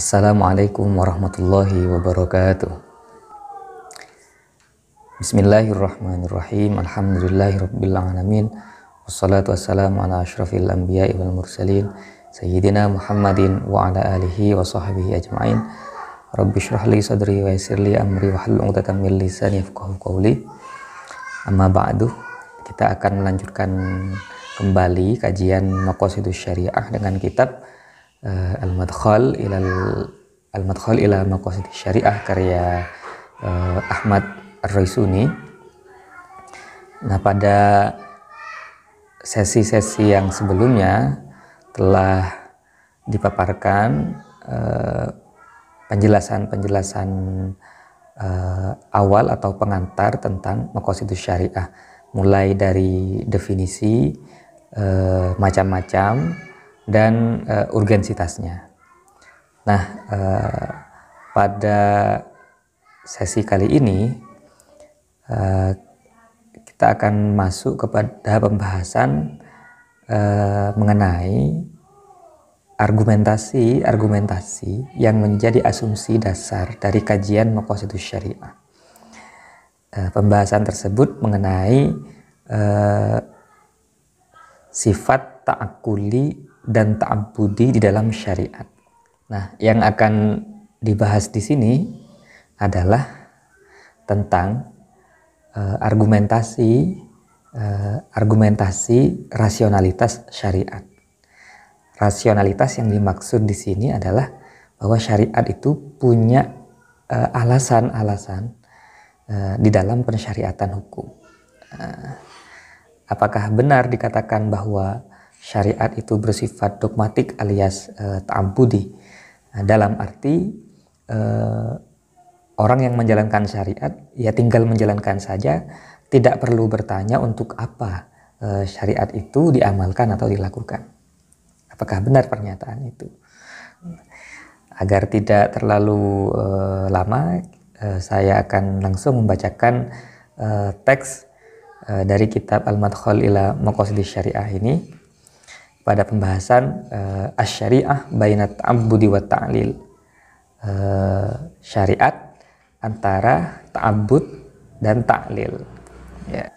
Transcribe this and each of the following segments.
Assalamualaikum warahmatullahi wabarakatuh. Bismillahirrahmanirrahim. Alhamdulillahirabbil alamin. Wassalatu wassalamu ala asyrafil anbiya'i wal mursalin sayyidina Muhammadin wa ala alihi wa sahbihi ajmain. Rabbi syrah li sadri wa yassir li amri wa hlul 'uqdatam min lisani yafqahu qawli. Amma ba'du, kita akan melanjutkan kembali kajian Maqasidus Syariah dengan kitab uh, eh, Al-Madkhal ilal Al-Madkhal ila Syariah karya uh, Ahmad Ar-Raisuni. Nah, pada sesi-sesi yang sebelumnya telah dipaparkan eh, penjelasan-penjelasan uh, uh, awal atau pengantar tentang Maqasidus Syariah mulai dari definisi macam macam-macam dan uh, urgensitasnya. Nah, uh, pada sesi kali ini uh, kita akan masuk kepada pembahasan uh, mengenai argumentasi-argumentasi yang menjadi asumsi dasar dari kajian Maqasidus Syariah. pembahasan tersebut mengenai uh, sifat ta'akuli dan ta'abudi di dalam syariat. Nah, yang akan dibahas di sini adalah tentang uh, argumentasi uh, argumentasi rasionalitas syariat. Rasionalitas yang dimaksud di sini adalah bahwa syariat itu punya eh, alasan-alasan uh, uh, di dalam pensyariatan hukum. Uh, apakah benar dikatakan bahwa syariat itu bersifat dogmatik alias e, eh, ta'ambudi. Nah, dalam arti e, orang yang menjalankan syariat ya tinggal menjalankan saja, tidak perlu bertanya untuk apa e, syariat itu diamalkan atau dilakukan. Apakah benar pernyataan itu? Agar tidak terlalu e, lama, e, saya akan langsung membacakan e, teks e, dari kitab al madkhul ila Maqasid Syariah ini pada pembahasan uh, asyariah bainat ta'abbudi wa ta'lil. Uh, syariat antara ta'abbud dan ta'lil. Ya.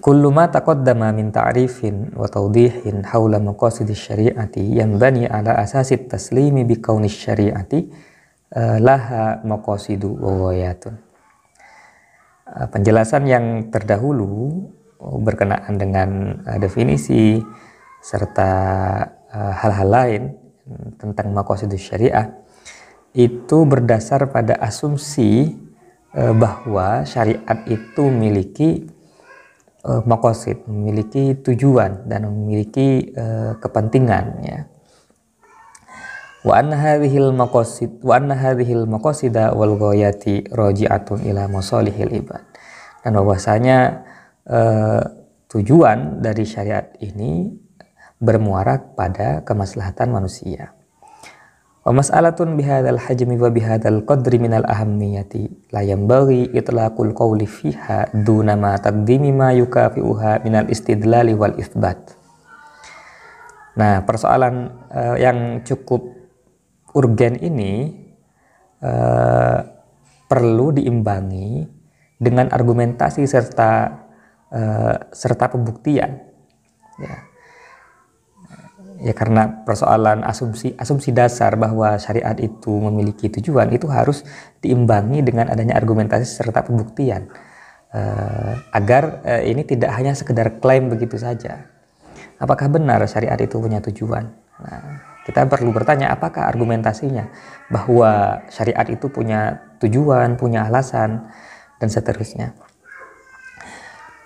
Kullu ma taqaddama min ta'rifin wa tawdihin hawla maqasidis syari'ati bani ala asasit taslimi bi kauni syari'ati uh, laha maqasidu wa wayatun Uh, penjelasan yang terdahulu Oh, berkenaan dengan uh, definisi serta eh, hal-hal uh, lain tentang makosid syariah itu berdasar pada asumsi uh, bahwa syariat itu memiliki uh, makosid, memiliki tujuan dan memiliki uh, kepentingan ya. Wa anna hadhil maqasid wa ibad. Dan bahwasanya eh, tujuan dari syariat ini bermuara pada kemaslahatan manusia. Wa mas'alatun bihadal hajmi wa bihadal qadri minal ahammiyati la yanbaghi itlaqul qawli fiha duna ma taqdimi ma yukafi'uha minal istidlali wal isbat. Nah, persoalan uh, yang cukup urgen ini uh, perlu diimbangi dengan argumentasi serta Eh, serta pembuktian. Ya. ya karena persoalan asumsi asumsi dasar bahwa syariat itu memiliki tujuan itu harus diimbangi dengan adanya argumentasi serta pembuktian eh, agar eh, ini tidak hanya sekedar klaim begitu saja. Apakah benar syariat itu punya tujuan? Nah, kita perlu bertanya apakah argumentasinya bahwa syariat itu punya tujuan, punya alasan, dan seterusnya.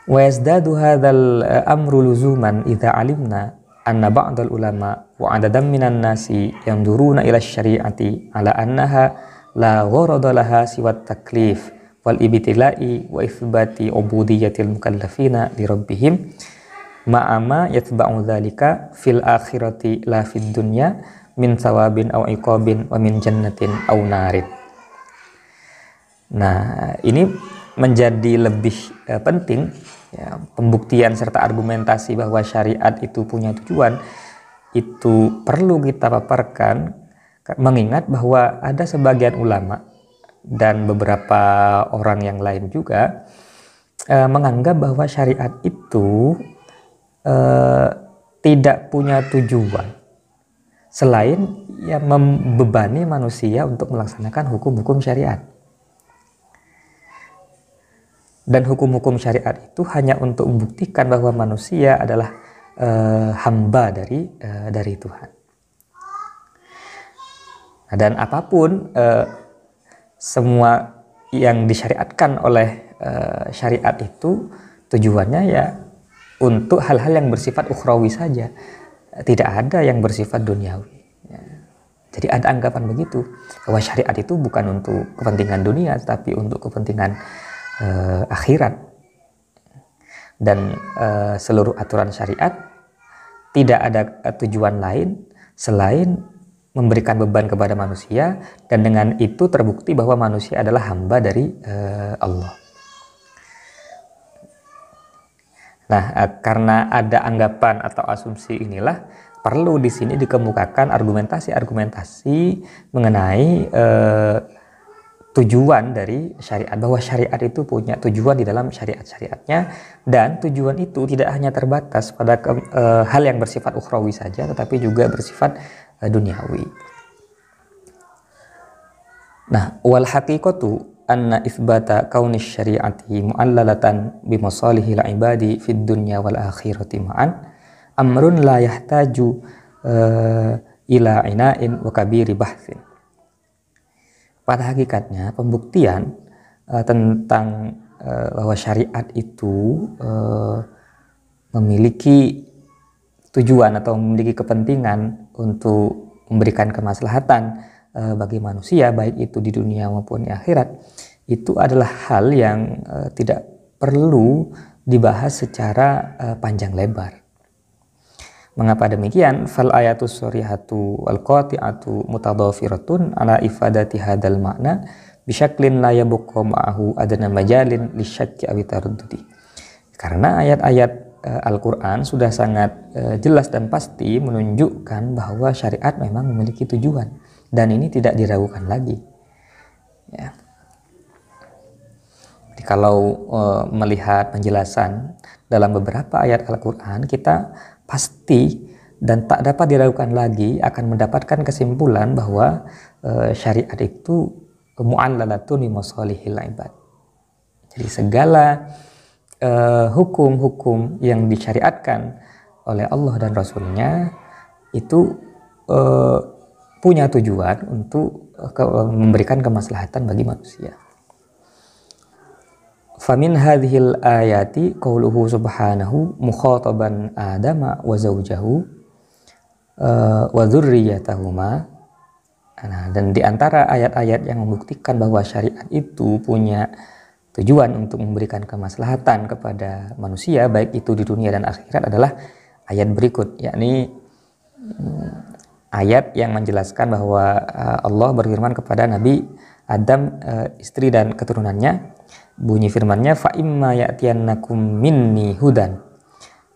Wa yazdadu hadzal amru alimna anna ba'dal ulama wa adadan minan nasi yanduruna ila syari'ati ala annaha la gharada laha taklif wal ibtilai wa ithbati ubudiyatil mukallafina li rabbihim ma'ama yatba'u fil akhirati la dunya min sawabin aw iqabin wa min jannatin Nah, ini menjadi lebih eh, penting ya, pembuktian serta argumentasi bahwa syariat itu punya tujuan itu perlu kita paparkan mengingat bahwa ada sebagian ulama dan beberapa orang yang lain juga eh, menganggap bahwa syariat itu eh, tidak punya tujuan selain ya membebani manusia untuk melaksanakan hukum-hukum syariat dan hukum-hukum syariat itu hanya untuk membuktikan bahwa manusia adalah uh, hamba dari uh, dari Tuhan. Nah, dan apapun uh, semua yang disyariatkan oleh uh, syariat itu tujuannya ya untuk hal-hal yang bersifat ukhrawi saja, tidak ada yang bersifat duniawi. Ya. Jadi ada anggapan begitu bahwa syariat itu bukan untuk kepentingan dunia, tapi untuk kepentingan uh, akhirat dan uh, seluruh aturan syariat tidak ada eh, tujuan lain selain memberikan beban kepada manusia dan dengan itu terbukti bahwa manusia adalah hamba dari uh, Allah. Nah, uh, karena ada anggapan atau asumsi inilah perlu di sini dikemukakan argumentasi-argumentasi mengenai uh, tujuan dari syariat bahwa syariat itu punya tujuan di dalam syariat-syariatnya dan tujuan itu tidak hanya terbatas pada ke, e, hal yang bersifat ukhrawi saja tetapi juga bersifat e, duniawi. Nah, wal haqiqatu anna isbata kaunis syariati mu'allalatan bimasalihil ibadi fid dunya wal akhirati ma'an amrun la yahtaju e, ila ina'in wa kabiri bahsin pada hakikatnya pembuktian uh, tentang uh, bahwa syariat itu uh, memiliki tujuan atau memiliki kepentingan untuk memberikan kemaslahatan uh, bagi manusia baik itu di dunia maupun di akhirat itu adalah hal yang uh, tidak perlu dibahas secara uh, panjang lebar Mengapa demikian? Fal ayatu surihatu al qati'atu mutadhafiratun ala ifadati hadal makna bisyaklin la yabqa ma'ahu adana majalin li syakki aw taraddudi. Karena ayat-ayat eh, Al-Qur'an sudah sangat eh, jelas dan pasti menunjukkan bahwa syariat memang memiliki tujuan dan ini tidak diragukan lagi. Ya. Jadi kalau uh, melihat penjelasan dalam beberapa ayat Al-Qur'an kita pasti dan tak dapat diragukan lagi akan mendapatkan kesimpulan bahwa e, syariat itu mu'allalatun li ibad. Jadi segala eh, hukum-hukum e, yang disyariatkan oleh Allah dan Rasulnya itu e, punya tujuan untuk memberikan kemaslahatan bagi manusia. Famin hadhil ayati qauluhu subhanahu mukhataban Adama wa zawjahu wa dzurriyyatahuma. Nah, dan di antara ayat-ayat yang membuktikan bahwa syariat itu punya tujuan untuk memberikan kemaslahatan kepada manusia baik itu di dunia dan akhirat adalah ayat berikut yakni hmm, ayat yang menjelaskan bahwa uh, Allah berfirman kepada Nabi Adam e, istri dan keturunannya bunyi firmannya fa imma ya'tiyannakum minni hudan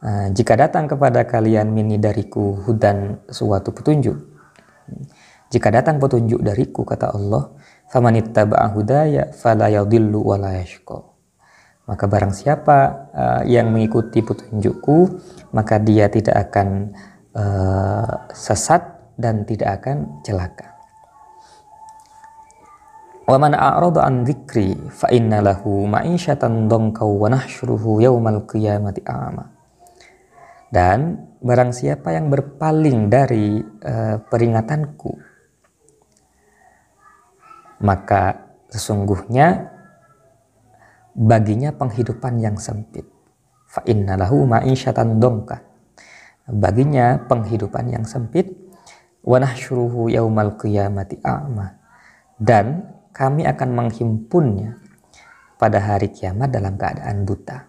e, jika datang kepada kalian minni dariku hudan suatu petunjuk jika datang petunjuk dariku kata Allah famanittaba'a hudaya fala yadhillu wa yashqa maka barang siapa uh, yang mengikuti petunjukku maka dia tidak akan uh, sesat dan tidak akan celaka Wa man a'rada an dzikri fa inna lahu ma'isyatan dongkau wa nahsyuruhu yaumal qiyamati a'ma. Dan barang siapa yang berpaling dari uh, peringatanku maka sesungguhnya baginya penghidupan yang sempit. Fa inna lahu ma'isyatan dongka. Baginya penghidupan yang sempit wa nahsyuruhu yaumal qiyamati a'ma. Dan kami akan menghimpunnya pada hari kiamat dalam keadaan buta.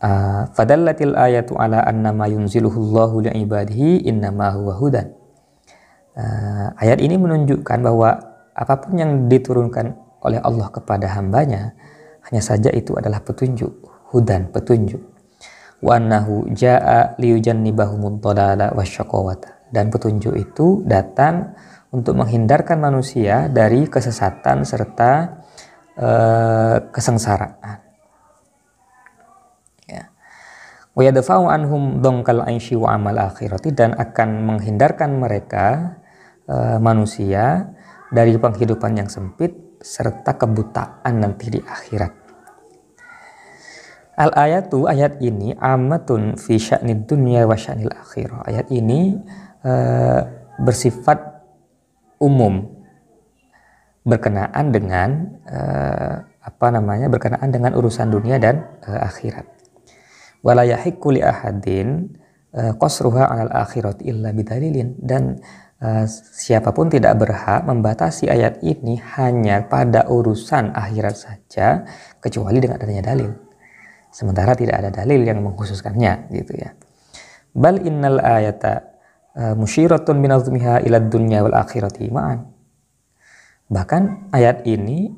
Ah, fadallatil ayatu ala anna ma yunziluhullahu li'ibadihi innama huwa hudan. Ah, ayat ini menunjukkan bahwa apapun yang diturunkan oleh Allah kepada hambanya hanya saja itu adalah petunjuk, hudan, petunjuk. Wa annahu jaa liyujannibahumud dhalala wasyaqawata. Dan petunjuk itu datang untuk menghindarkan manusia dari kesesatan serta e, kesengsaraan. Ya. Wayadfa'u anhum dongkal aishi wa amal akhirati dan akan menghindarkan mereka e, manusia dari penghidupan yang sempit serta kebutaan nanti di akhirat. Al ayatu ayat ini amatun fi sya'nid dunya wa sya'nil akhirah. Ayat ini e, bersifat umum berkenaan dengan eh, apa namanya berkenaan dengan urusan dunia dan eh, akhirat. Wala li ahadin kosruha eh, 'alal akhirat illa bidalilin dan eh, siapapun tidak berhak membatasi ayat ini hanya pada urusan akhirat saja kecuali dengan adanya dalil. Sementara tidak ada dalil yang mengkhususkannya gitu ya. Bal innal ayata Eh, musyiratun azmiha ila dunya wal akhirati ma'an. Bahkan ayat ini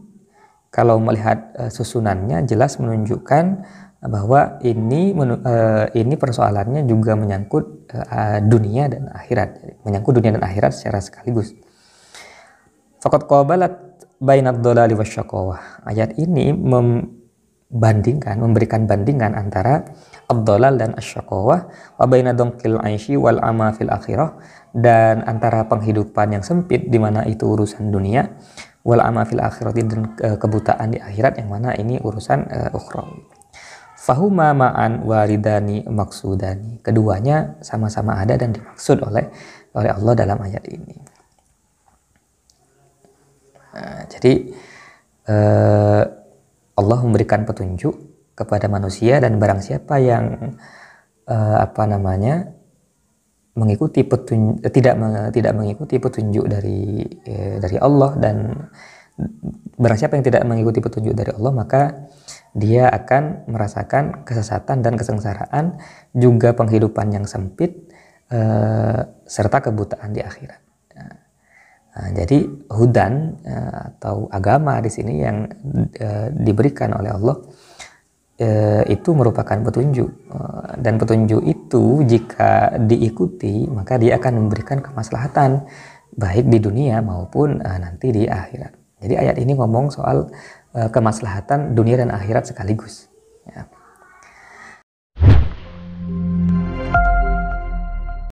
kalau melihat uh, susunannya jelas menunjukkan bahwa ini uh, ini persoalannya juga menyangkut uh, dunia dan akhirat. menyangkut dunia dan akhirat secara sekaligus. Fakat qabalat bainad dalali wasyaqawah Ayat ini membandingkan, memberikan bandingan antara ad dan asyakowah wa baina dongkil aishi wal ama fil akhirah dan antara penghidupan yang sempit di mana itu urusan dunia wal ama fil akhirah dan eh, kebutaan di akhirat yang mana ini urusan uh, eh, ukhrawi fahuma ma'an waridani maksudani keduanya sama-sama ada dan dimaksud oleh oleh Allah dalam ayat ini nah, jadi uh, Allah memberikan petunjuk kepada manusia dan barang siapa yang uh, apa namanya mengikuti petunjuk eh, tidak tidak mengikuti petunjuk dari eh, dari Allah dan barang siapa yang tidak mengikuti petunjuk dari Allah maka dia akan merasakan kesesatan dan kesengsaraan juga penghidupan yang sempit eh, serta kebutaan di akhirat. Nah, nah jadi hudan eh, atau agama di sini yang eh, diberikan oleh Allah e, itu merupakan petunjuk eh, dan petunjuk itu jika diikuti maka dia akan memberikan kemaslahatan baik di dunia maupun e, nanti di akhirat. Jadi ayat ini ngomong soal e, kemaslahatan dunia dan akhirat sekaligus. Ya.